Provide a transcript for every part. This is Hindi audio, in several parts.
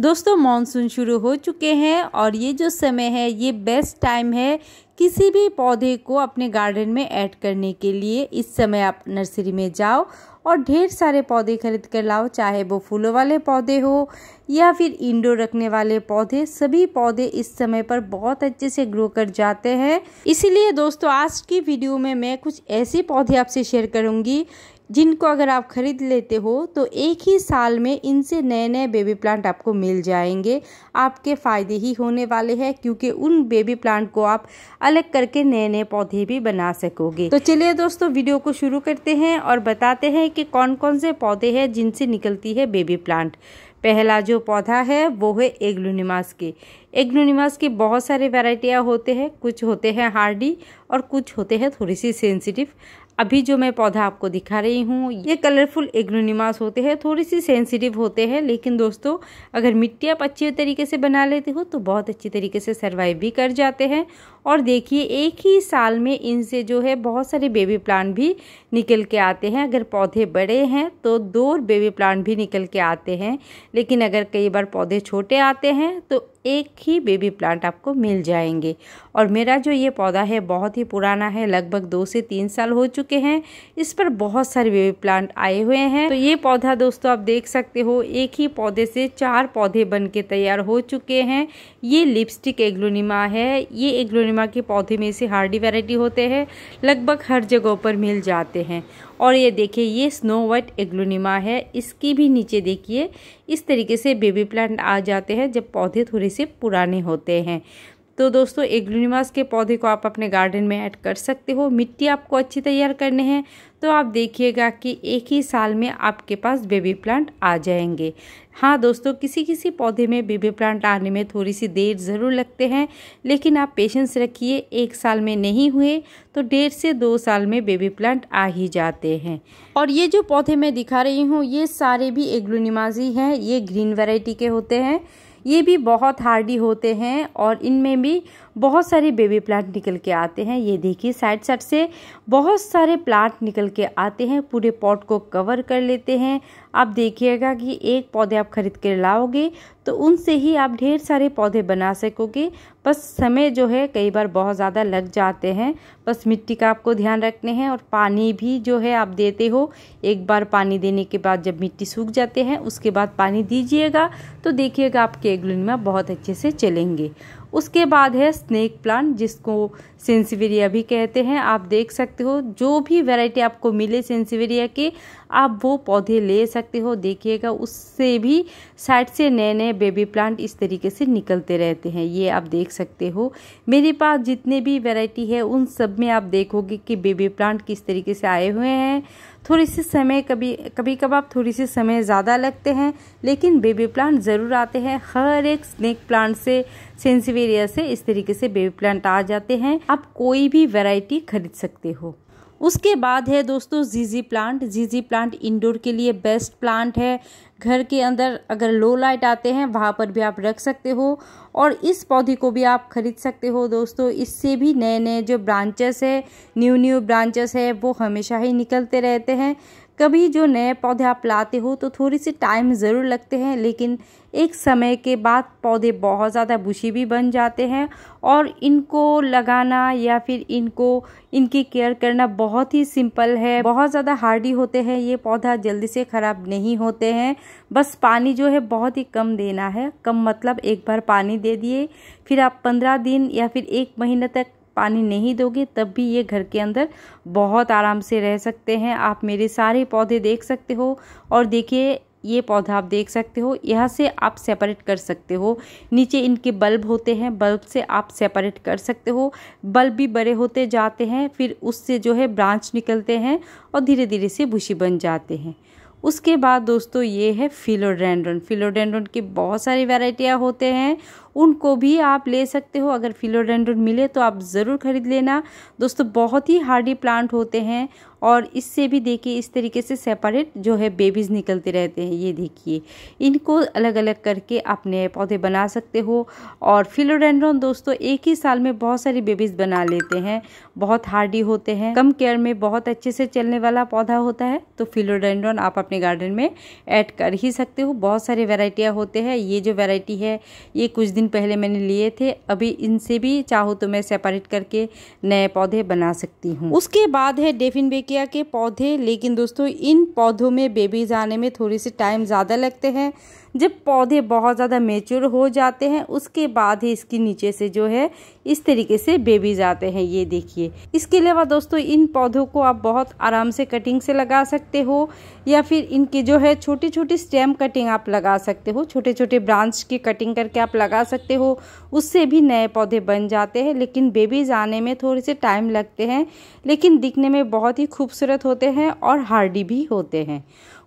दोस्तों मानसून शुरू हो चुके हैं और ये जो समय है ये बेस्ट टाइम है किसी भी पौधे को अपने गार्डन में ऐड करने के लिए इस समय आप नर्सरी में जाओ और ढेर सारे पौधे खरीद कर लाओ चाहे वो फूलों वाले पौधे हो या फिर इंडोर रखने वाले पौधे सभी पौधे इस समय पर बहुत अच्छे से ग्रो कर जाते हैं इसीलिए दोस्तों आज की वीडियो में मैं कुछ ऐसे पौधे आपसे शेयर करूँगी जिनको अगर आप ख़रीद लेते हो तो एक ही साल में इनसे नए नए बेबी प्लांट आपको मिल जाएंगे आपके फ़ायदे ही होने वाले हैं क्योंकि उन बेबी प्लांट को आप अलग करके नए नए पौधे भी बना सकोगे तो चलिए दोस्तों वीडियो को शुरू करते हैं और बताते हैं कि कौन कौन से पौधे हैं जिनसे निकलती है बेबी प्लांट पहला जो पौधा है वो है एग्लोनिमास के एग्लोनिमास के बहुत सारे वैरायटियाँ होते हैं कुछ होते हैं हार्डी और कुछ होते हैं थोड़ी सी सेंसिटिव अभी जो मैं पौधा आपको दिखा रही हूँ ये कलरफुल एग्रोनिमास होते हैं थोड़ी सी सेंसिटिव होते हैं लेकिन दोस्तों अगर मिट्टी आप अच्छे तरीके से बना लेते हो तो बहुत अच्छी तरीके से सर्वाइव भी कर जाते हैं और देखिए एक ही साल में इनसे जो है बहुत सारे बेबी प्लांट भी निकल के आते हैं अगर पौधे बड़े हैं तो दो बेबी प्लांट भी निकल के आते हैं लेकिन अगर कई बार पौधे छोटे आते हैं तो एक ही बेबी प्लांट आपको मिल जाएंगे और मेरा जो ये पौधा है बहुत ही पुराना है लगभग दो से तीन साल हो चुके हैं इस पर बहुत सारे बेबी प्लांट आए हुए हैं तो ये पौधा दोस्तों आप देख सकते हो एक ही पौधे से चार पौधे बन के तैयार हो चुके हैं ये लिपस्टिक एग्लोनिमा है ये एग्लोनिमा के पौधे में से हार्डी वेराइटी होते हैं लगभग हर जगह पर मिल जाते हैं और ये देखिए ये स्नो वाइट एग्लोनिमा है इसकी भी नीचे देखिए इस तरीके से बेबी प्लांट आ जाते हैं जब पौधे थोड़े से पुराने होते हैं तो दोस्तों एग्लूनिमास के पौधे को आप अपने गार्डन में ऐड कर सकते हो मिट्टी आपको अच्छी तैयार करने हैं तो आप देखिएगा कि एक ही साल में आपके पास बेबी प्लांट आ जाएंगे हाँ दोस्तों किसी किसी पौधे में बेबी प्लांट आने में थोड़ी सी देर ज़रूर लगते हैं लेकिन आप पेशेंस रखिए एक साल में नहीं हुए तो डेढ़ से दो साल में बेबी प्लांट आ ही जाते हैं और ये जो पौधे मैं दिखा रही हूँ ये सारे भी एग्लोनिमाजी हैं ये ग्रीन वेराइटी के होते हैं ये भी बहुत हार्डी होते हैं और इनमें भी बहुत सारे बेबी प्लांट निकल के आते हैं ये देखिए साइड साइड से बहुत सारे प्लांट निकल के आते हैं पूरे पॉट को कवर कर लेते हैं आप देखिएगा कि एक पौधे आप खरीद कर लाओगे तो उनसे ही आप ढेर सारे पौधे बना सकोगे बस समय जो है कई बार बहुत ज़्यादा लग जाते हैं बस मिट्टी का आपको ध्यान रखने हैं और पानी भी जो है आप देते हो एक बार पानी देने के बाद जब मिट्टी सूख जाते हैं उसके बाद पानी दीजिएगा तो देखिएगा आपके एग्लूनमा बहुत अच्छे से चलेंगे उसके बाद है स्नेक प्लांट जिसको सेंसिवेरिया भी कहते हैं आप देख सकते हो जो भी वैरायटी आपको मिले सेंसिवेरिया की आप वो पौधे ले सकते हो देखिएगा उससे भी साइड से नए नए बेबी प्लांट इस तरीके से निकलते रहते हैं ये आप देख सकते हो मेरे पास जितने भी वैरायटी है उन सब में आप देखोगे कि बेबी प्लांट किस तरीके से आए हुए हैं थोड़ी सी समय कभी कभी कभार थोड़ी सी समय ज़्यादा लगते हैं लेकिन बेबी प्लांट ज़रूर आते हैं हर एक स्नेक प्लांट से सेंसिवेरिया से इस तरीके से बेबी प्लांट आ जाते हैं आप कोई भी वैरायटी खरीद सकते हो उसके बाद है दोस्तों जीजी प्लांट जीजी प्लांट इंडोर के लिए बेस्ट प्लांट है घर के अंदर अगर लो लाइट आते हैं वहाँ पर भी आप रख सकते हो और इस पौधे को भी आप खरीद सकते हो दोस्तों इससे भी नए नए जो ब्रांचेस है न्यू न्यू ब्रांचेस है वो हमेशा ही निकलते रहते हैं कभी जो नए पौधे आप लाते हो तो थोड़ी सी टाइम ज़रूर लगते हैं लेकिन एक समय के बाद पौधे बहुत ज़्यादा बुशी भी बन जाते हैं और इनको लगाना या फिर इनको इनकी केयर करना बहुत ही सिंपल है बहुत ज़्यादा हार्डी होते हैं ये पौधा जल्दी से ख़राब नहीं होते हैं बस पानी जो है बहुत ही कम देना है कम मतलब एक बार पानी दे दिए फिर आप पंद्रह दिन या फिर एक महीने तक पानी नहीं दोगे तब भी ये घर के अंदर बहुत आराम से रह सकते हैं आप मेरे सारे पौधे देख सकते हो और देखिए ये पौधा आप देख सकते हो यहाँ से आप सेपरेट कर सकते हो नीचे इनके बल्ब होते हैं बल्ब से आप सेपरेट कर सकते हो बल्ब भी बड़े होते जाते हैं फिर उससे जो है ब्रांच निकलते हैं और धीरे धीरे से भूसी बन जाते हैं उसके बाद दोस्तों ये है फिलोडेंड्रन फिलोडेंड्रन के बहुत सारी वेराइटियाँ होते हैं उनको भी आप ले सकते हो अगर फिलोडेंड्रॉन मिले तो आप ज़रूर ख़रीद लेना दोस्तों बहुत ही हार्डी प्लांट होते हैं और इससे भी देखिए इस तरीके से सेपरेट जो है बेबीज़ निकलते रहते हैं ये देखिए इनको अलग अलग करके आप नए पौधे बना सकते हो और फिलोडेंड्रॉन दोस्तों एक ही साल में बहुत सारी बेबीज़ बना लेते हैं बहुत हार्डी होते हैं कम केयर में बहुत अच्छे से चलने वाला पौधा होता है तो फिलोडेंड्रॉन आप अपने गार्डन में ऐड कर ही सकते हो बहुत सारे वेराइटियाँ होते हैं ये जो वेराइटी है ये कुछ दिन पहले मैंने लिए थे अभी इनसे भी चाहो तो मैं सेपरेट करके नए पौधे बना सकती हूँ उसके बाद है डेफिन बेकिया के पौधे लेकिन दोस्तों इन पौधों में बेबीज आने में थोड़ी सी टाइम ज़्यादा लगते हैं जब पौधे बहुत ज़्यादा मेच्योर हो जाते हैं उसके बाद ही इसके नीचे से जो है इस तरीके से बेबीज आते हैं ये देखिए इसके अलावा दोस्तों इन पौधों को आप बहुत आराम से कटिंग से लगा सकते हो या फिर इनके जो है छोटी छोटी स्टेम कटिंग आप लगा सकते हो छोटे छोटे ब्रांच की कटिंग करके आप लगा सकते हो उससे भी नए पौधे बन जाते हैं लेकिन बेबीज आने में थोड़े से टाइम लगते हैं लेकिन दिखने में बहुत ही खूबसूरत होते हैं और हार्डी भी होते हैं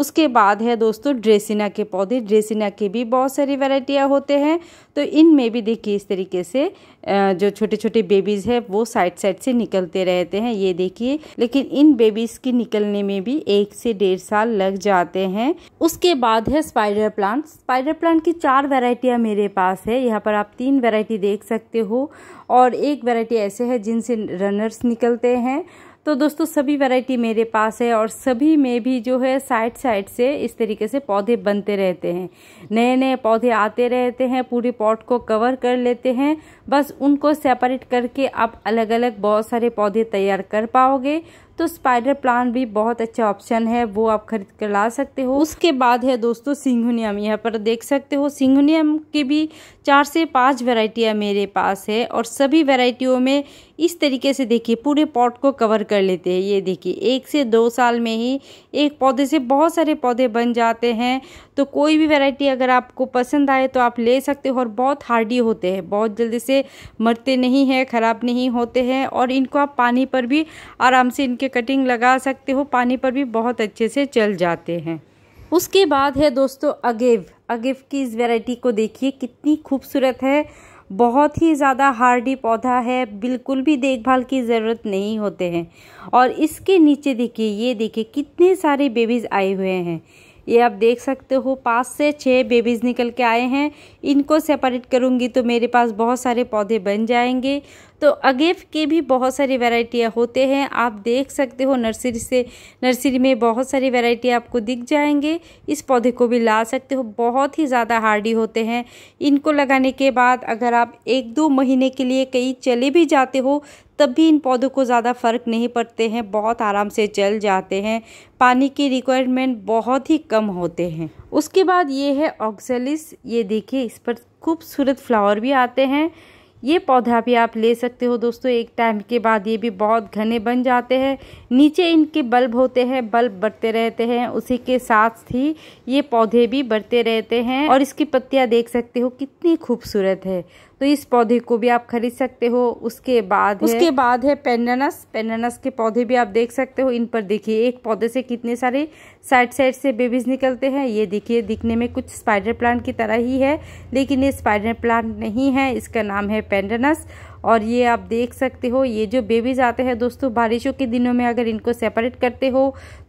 उसके बाद है दोस्तों ड्रेसिना के पौधे ड्रेसिना के भी बहुत सारी वेराइटियाँ होते हैं तो इनमें भी देखिए इस तरीके से जो छोटे छोटे बेबीज़ है वो साइड साइड से निकलते रहते हैं ये देखिए लेकिन इन बेबीज़ की निकलने में भी एक से डेढ़ साल लग जाते हैं उसके बाद है स्पाइडर प्लांट स्पाइडर प्लांट की चार वेराइटियाँ मेरे पास है यहाँ पर आप तीन वेराइटी देख सकते हो और एक वेराइटी ऐसे है जिनसे रनर्स निकलते हैं तो दोस्तों सभी वैरायटी मेरे पास है और सभी में भी जो है साइड साइड से इस तरीके से पौधे बनते रहते हैं नए नए पौधे आते रहते हैं पूरे पॉट को कवर कर लेते हैं बस उनको सेपरेट करके आप अलग अलग बहुत सारे पौधे तैयार कर पाओगे तो स्पाइडर प्लांट भी बहुत अच्छा ऑप्शन है वो आप खरीद कर ला सकते हो उसके बाद है दोस्तों सिंगुनियम यहाँ पर देख सकते हो सिंघुनियम की भी चार से पांच वेराइटियाँ मेरे पास है और सभी वेराइटियों में इस तरीके से देखिए पूरे पॉट को कवर कर लेते हैं ये देखिए एक से दो साल में ही एक पौधे से बहुत सारे पौधे बन जाते हैं तो कोई भी वैरायटी अगर आपको पसंद आए तो आप ले सकते हो और बहुत हार्डी होते हैं बहुत जल्दी से मरते नहीं हैं ख़राब नहीं होते हैं और इनको आप पानी पर भी आराम से इनके कटिंग लगा सकते हो पानी पर भी बहुत अच्छे से चल जाते हैं उसके बाद है दोस्तों अगेव अगेव की इस वैरायटी को देखिए कितनी खूबसूरत है बहुत ही ज़्यादा हार्डी पौधा है बिल्कुल भी देखभाल की ज़रूरत नहीं होते हैं और इसके नीचे देखिए ये देखिए कितने सारे बेबीज़ आए हुए हैं ये आप देख सकते हो पाँच से छः बेबीज़ निकल के आए हैं इनको सेपरेट करूँगी तो मेरे पास बहुत सारे पौधे बन जाएंगे तो अगेफ के भी बहुत सारी वेराइटियाँ होते हैं आप देख सकते हो नर्सरी से नर्सरी में बहुत सारी वैरायटी आपको दिख जाएंगे इस पौधे को भी ला सकते हो बहुत ही ज़्यादा हार्डी होते हैं इनको लगाने के बाद अगर आप एक दो महीने के लिए कहीं चले भी जाते हो तब भी इन पौधों को ज़्यादा फ़र्क नहीं पड़ते हैं बहुत आराम से चल जाते हैं पानी की रिक्वायरमेंट बहुत ही कम होते हैं उसके बाद ये है ऑक्सेलिस ये देखिए इस पर खूबसूरत फ्लावर भी आते हैं ये पौधा भी आप ले सकते हो दोस्तों एक टाइम के बाद ये भी बहुत घने बन जाते हैं नीचे इनके बल्ब होते हैं बल्ब बढ़ते रहते हैं उसी के साथ ही ये पौधे भी बढ़ते रहते हैं और इसकी पत्तियां देख सकते हो कितनी खूबसूरत है तो इस पौधे को भी आप खरीद सकते हो उसके बाद उसके बाद है पेंडनस पेंडनस के पौधे भी आप देख सकते हो इन पर देखिए एक पौधे से कितने सारे साइड साइड से बेबीज निकलते हैं ये देखिए दिखने में कुछ स्पाइडर प्लांट की तरह ही है लेकिन ये स्पाइडर प्लांट नहीं है इसका नाम है पेंडनस और ये आप देख सकते हो ये जो बेबीज़ आते हैं दोस्तों बारिशों के दिनों में अगर इनको सेपरेट करते हो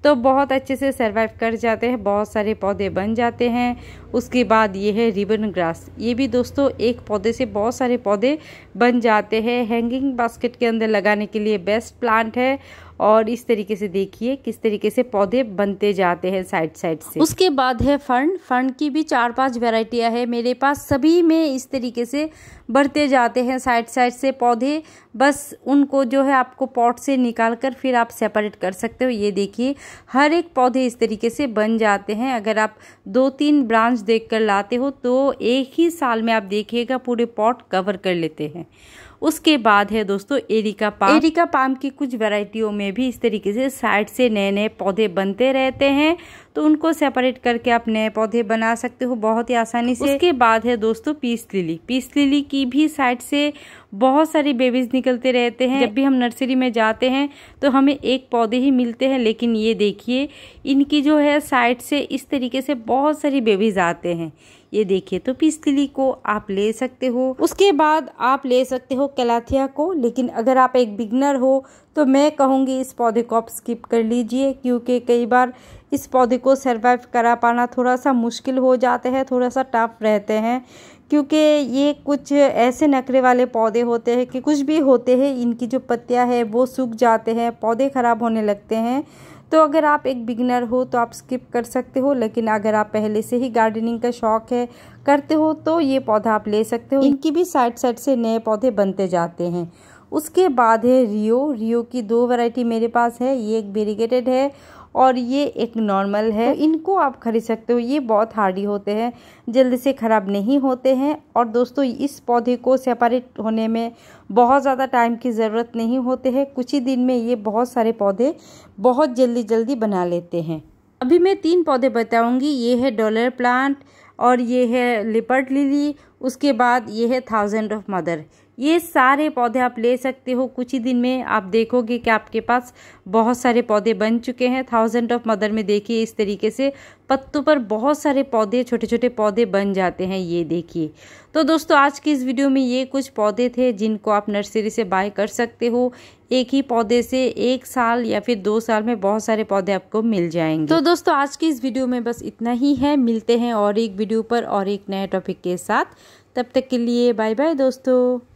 तो बहुत अच्छे से सर्वाइव कर जाते हैं बहुत सारे पौधे बन जाते हैं उसके बाद ये है रिबन ग्रास ये भी दोस्तों एक पौधे से बहुत सारे पौधे बन जाते हैं हैंगिंग बास्केट के अंदर लगाने के लिए बेस्ट प्लांट है और इस तरीके से देखिए किस तरीके से पौधे बनते जाते हैं साइड साइड से उसके बाद है फर्न फर्न की भी चार पांच वेराइटियाँ है मेरे पास सभी में इस तरीके से बढ़ते जाते हैं साइड साइड से पौधे बस उनको जो है आपको पॉट से निकाल कर फिर आप सेपरेट कर सकते हो ये देखिए हर एक पौधे इस तरीके से बन जाते हैं अगर आप दो तीन ब्रांच देख कर लाते हो तो एक ही साल में आप देखिएगा पूरे पॉट कवर कर लेते हैं उसके बाद है दोस्तों एरिका पाम एरिका पाम की कुछ वैरायटियों में भी इस तरीके से साइड से नए नए पौधे बनते रहते हैं तो उनको सेपरेट करके आप नए पौधे बना सकते हो बहुत ही आसानी से उसके बाद है दोस्तों पीस लिली पीस लिली की भी साइड से बहुत सारी बेबीज़ निकलते रहते हैं जब भी हम नर्सरी में जाते हैं तो हमें एक पौधे ही मिलते हैं लेकिन ये देखिए इनकी जो है साइड से इस तरीके से बहुत सारी बेबीज़ आते हैं ये देखिए तो पिस्तली को आप ले सकते हो उसके बाद आप ले सकते हो कैलाथिया को लेकिन अगर आप एक बिगनर हो तो मैं कहूँगी इस पौधे को आप स्किप कर लीजिए क्योंकि कई बार इस पौधे को सर्वाइव करा पाना थोड़ा सा मुश्किल हो जाते हैं थोड़ा सा टफ रहते हैं क्योंकि ये कुछ ऐसे नखरे वाले पौधे होते हैं कि कुछ भी होते हैं इनकी जो पत्तियां है वो सूख जाते हैं पौधे ख़राब होने लगते हैं तो अगर आप एक बिगनर हो तो आप स्किप कर सकते हो लेकिन अगर आप पहले से ही गार्डनिंग का शौक है करते हो तो ये पौधा आप ले सकते हो इनकी भी साइड साइड से नए पौधे बनते जाते हैं उसके बाद है रियो रियो की दो वैरायटी मेरे पास है ये एक बेरीगेटेड है और ये एक नॉर्मल है तो इनको आप खरीद सकते हो ये बहुत हार्डी होते हैं जल्दी से ख़राब नहीं होते हैं और दोस्तों इस पौधे को सेपरेट होने में बहुत ज़्यादा टाइम की ज़रूरत नहीं होते हैं कुछ ही दिन में ये बहुत सारे पौधे बहुत जल्दी जल्दी बना लेते हैं अभी मैं तीन पौधे बताऊँगी ये है डॉलर प्लांट और ये है लिपर्ट लिली उसके बाद ये है थाउजेंड ऑफ मदर ये सारे पौधे आप ले सकते हो कुछ ही दिन में आप देखोगे कि आपके पास बहुत सारे पौधे बन चुके हैं थाउजेंड ऑफ मदर में देखिए इस तरीके से पत्तों पर बहुत सारे पौधे छोटे छोटे पौधे बन जाते हैं ये देखिए तो दोस्तों आज की इस वीडियो में ये कुछ पौधे थे जिनको आप नर्सरी से बाय कर सकते हो एक ही पौधे से एक साल या फिर दो साल में बहुत सारे पौधे आपको मिल जाएंगे तो दोस्तों आज की इस वीडियो में बस इतना ही है मिलते हैं और एक वीडियो पर और एक नए टॉपिक के साथ तब तक के लिए बाय बाय दोस्तों